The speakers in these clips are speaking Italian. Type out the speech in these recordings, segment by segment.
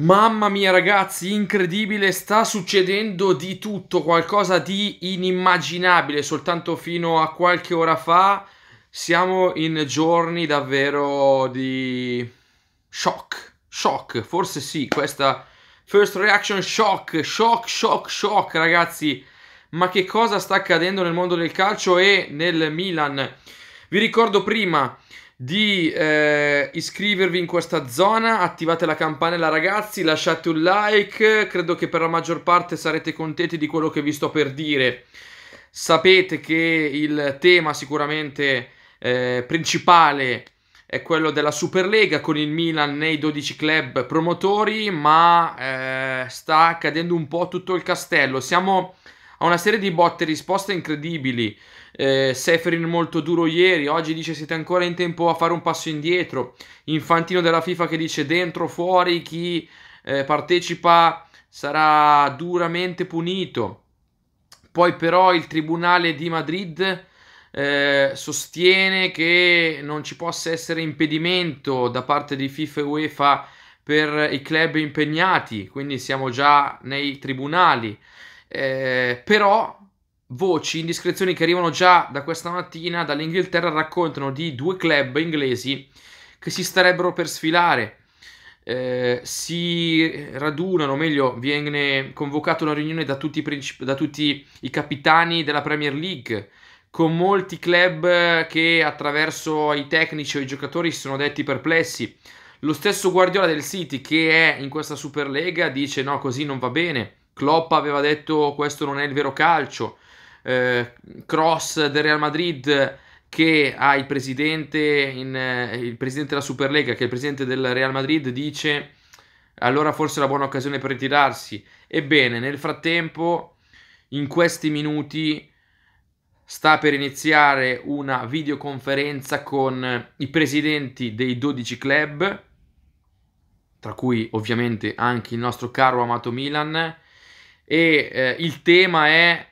Mamma mia ragazzi, incredibile, sta succedendo di tutto, qualcosa di inimmaginabile, soltanto fino a qualche ora fa siamo in giorni davvero di shock, shock, forse sì, questa first reaction shock, shock, shock, shock ragazzi, ma che cosa sta accadendo nel mondo del calcio e nel Milan? Vi ricordo prima di eh, iscrivervi in questa zona, attivate la campanella ragazzi, lasciate un like, credo che per la maggior parte sarete contenti di quello che vi sto per dire. Sapete che il tema sicuramente eh, principale è quello della Superlega con il Milan nei 12 club promotori, ma eh, sta cadendo un po' tutto il castello. Siamo ha una serie di botte e risposte incredibili. Eh, Seferin molto duro ieri, oggi dice siete ancora in tempo a fare un passo indietro. Infantino della FIFA che dice dentro, fuori, chi eh, partecipa sarà duramente punito. Poi però il Tribunale di Madrid eh, sostiene che non ci possa essere impedimento da parte di FIFA e UEFA per i club impegnati, quindi siamo già nei tribunali. Eh, però voci, indiscrezioni che arrivano già da questa mattina dall'Inghilterra raccontano di due club inglesi che si starebbero per sfilare. Eh, si radunano, meglio, viene convocata una riunione da tutti, princip- da tutti i capitani della Premier League con molti club che attraverso i tecnici o i giocatori si sono detti perplessi. Lo stesso Guardiola del City che è in questa Super Superlega dice no, così non va bene. Klopp aveva detto questo non è il vero calcio, eh, Cross del Real Madrid che ha il presidente, in, eh, il presidente della Superlega, che è il presidente del Real Madrid, dice allora forse è la buona occasione per ritirarsi. Ebbene, nel frattempo, in questi minuti, sta per iniziare una videoconferenza con i presidenti dei 12 club, tra cui ovviamente anche il nostro caro amato Milan, e eh, il tema è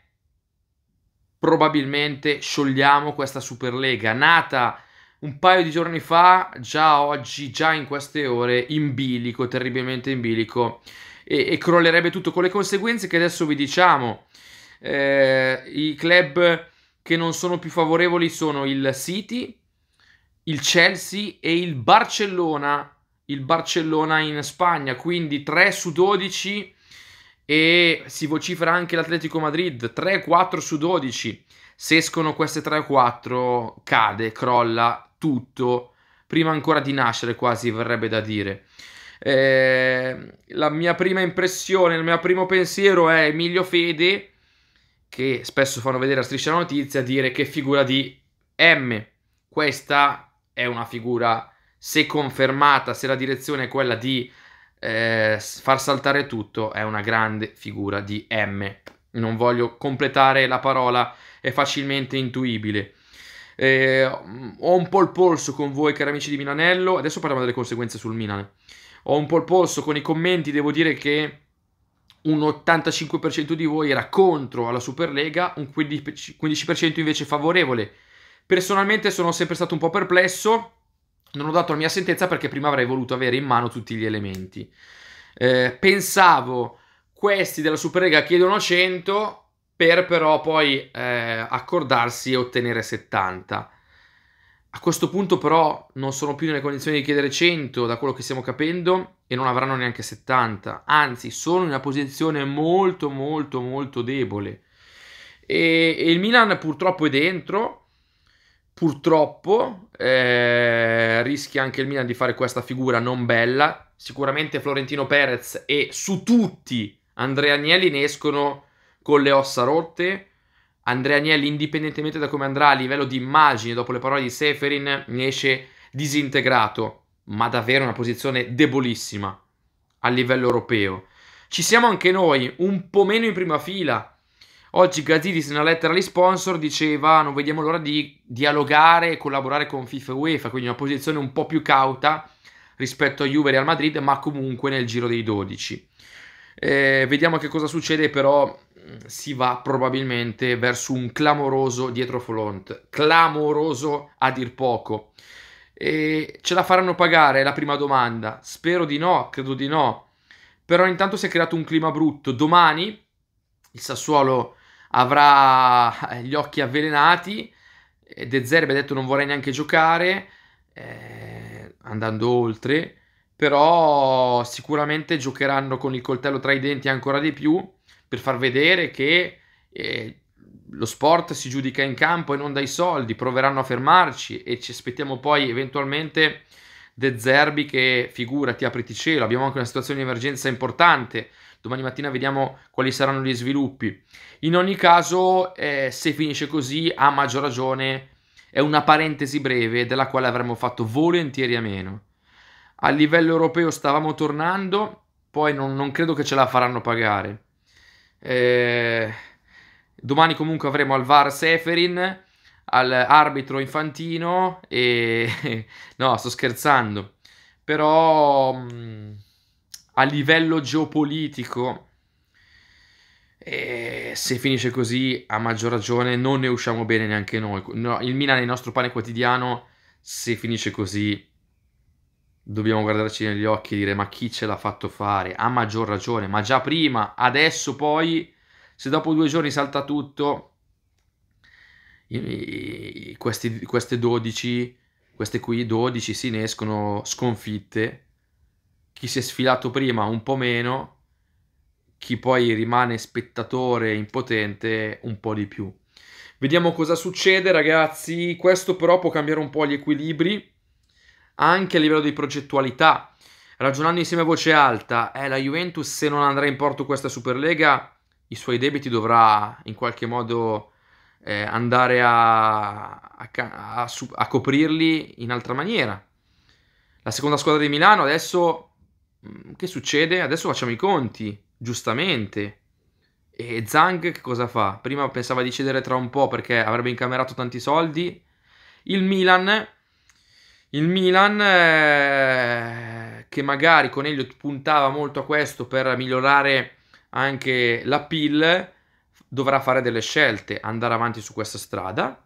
probabilmente sciogliamo questa Superlega nata un paio di giorni fa, già oggi, già in queste ore, in bilico, terribilmente in bilico e, e crollerebbe tutto con le conseguenze che adesso vi diciamo. Eh, I club che non sono più favorevoli sono il City, il Chelsea e il Barcellona, il Barcellona in Spagna, quindi 3 su 12 e si vocifera anche l'Atletico Madrid 3-4 su 12 se escono queste 3-4 cade, crolla tutto prima ancora di nascere quasi verrebbe da dire eh, la mia prima impressione, il mio primo pensiero è Emilio Fede che spesso fanno vedere a striscia la notizia dire che figura di M questa è una figura se confermata, se la direzione è quella di eh, far saltare tutto è una grande figura di M. Non voglio completare la parola, è facilmente intuibile. Eh, ho un po' il polso con voi, cari amici di Milanello. Adesso parliamo delle conseguenze sul Milan. Ho un po' il polso con i commenti, devo dire che un 85% di voi era contro alla Superlega, un 15% invece favorevole. Personalmente sono sempre stato un po' perplesso non ho dato la mia sentenza perché prima avrei voluto avere in mano tutti gli elementi. Eh, pensavo questi della Superlega chiedono 100 per però poi eh, accordarsi e ottenere 70. A questo punto però non sono più nelle condizioni di chiedere 100 da quello che stiamo capendo e non avranno neanche 70, anzi sono in una posizione molto molto molto debole. E, e il Milan purtroppo è dentro, Purtroppo eh, rischia anche il Milan di fare questa figura non bella. Sicuramente Florentino Perez e su tutti Andrea Agnelli ne escono con le ossa rotte. Andrea Agnelli, indipendentemente da come andrà a livello di immagine, dopo le parole di Seferin, ne esce disintegrato, ma davvero una posizione debolissima a livello europeo. Ci siamo anche noi, un po' meno in prima fila, Oggi Gazidis nella lettera agli sponsor diceva non vediamo l'ora di dialogare e collaborare con FIFA e UEFA, quindi una posizione un po' più cauta rispetto a Juve e al Madrid, ma comunque nel giro dei 12. Eh, vediamo che cosa succede, però mm, si va probabilmente verso un clamoroso dietro front, clamoroso a dir poco. E ce la faranno pagare? È la prima domanda. Spero di no, credo di no. Però intanto si è creato un clima brutto. Domani il Sassuolo avrà eh, gli occhi avvelenati. De Zerbe ha detto non vorrei neanche giocare, eh, andando oltre, però sicuramente giocheranno con il coltello tra i denti ancora di più per far vedere che eh, lo sport si giudica in campo e non dai soldi, proveranno a fermarci e ci aspettiamo poi eventualmente De Zerbi che figurati, apriti cielo, abbiamo anche una situazione di emergenza importante, domani mattina vediamo quali saranno gli sviluppi. In ogni caso, eh, se finisce così, a maggior ragione è una parentesi breve della quale avremmo fatto volentieri a meno. A livello europeo stavamo tornando, poi non, non credo che ce la faranno pagare. Eh, domani comunque avremo al VAR Seferin, all'arbitro Infantino e... no, sto scherzando. Però... Mh, mm, a livello geopolitico. E eh, se finisce così, a maggior ragione, non ne usciamo bene neanche noi. No, il Milan è il nostro pane quotidiano. Se finisce così, dobbiamo guardarci negli occhi e dire: Ma chi ce l'ha fatto fare? A maggior ragione, ma già prima, adesso poi, se dopo due giorni salta tutto, i, i, questi, queste 12, queste qui 12 si sì, ne escono sconfitte chi si è sfilato prima un po' meno, chi poi rimane spettatore impotente un po' di più. Vediamo cosa succede, ragazzi. Questo però può cambiare un po' gli equilibri anche a livello di progettualità. Ragionando insieme a voce alta, eh, la Juventus se non andrà in porto questa Superlega, i suoi debiti dovrà in qualche modo eh, andare a, a, a, a, coprirli in altra maniera. La seconda squadra di Milano adesso Mm, che succede? Adesso facciamo i conti, giustamente. E Zhang che cosa fa? Prima pensava di cedere tra un po' perché avrebbe incamerato tanti soldi. Il Milan, il Milan eh, che magari con Elliot puntava molto a questo per migliorare anche la PIL, dovrà fare delle scelte, andare avanti su questa strada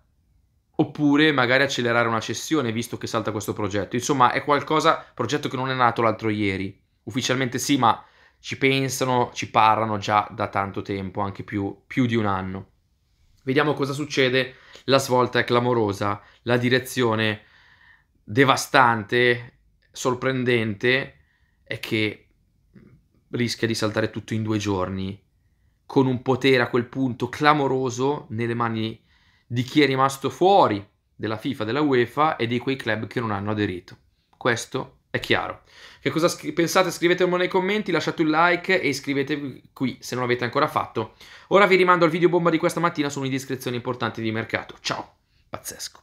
oppure magari accelerare una cessione visto che salta questo progetto. Insomma, è qualcosa, progetto che non è nato l'altro ieri ufficialmente sì, ma ci pensano, ci parlano già da tanto tempo, anche più, più di un anno. Vediamo cosa succede, la svolta è clamorosa, la direzione devastante, sorprendente, è che rischia di saltare tutto in due giorni, con un potere a quel punto clamoroso nelle mani di chi è rimasto fuori della FIFA, della UEFA e di quei club che non hanno aderito. Questo è chiaro. Che cosa scri- pensate? Scrivetemelo nei commenti, lasciate un like e iscrivetevi qui se non l'avete ancora fatto. Ora vi rimando al video bomba di questa mattina su un'indiscrezione importante di mercato. Ciao, pazzesco.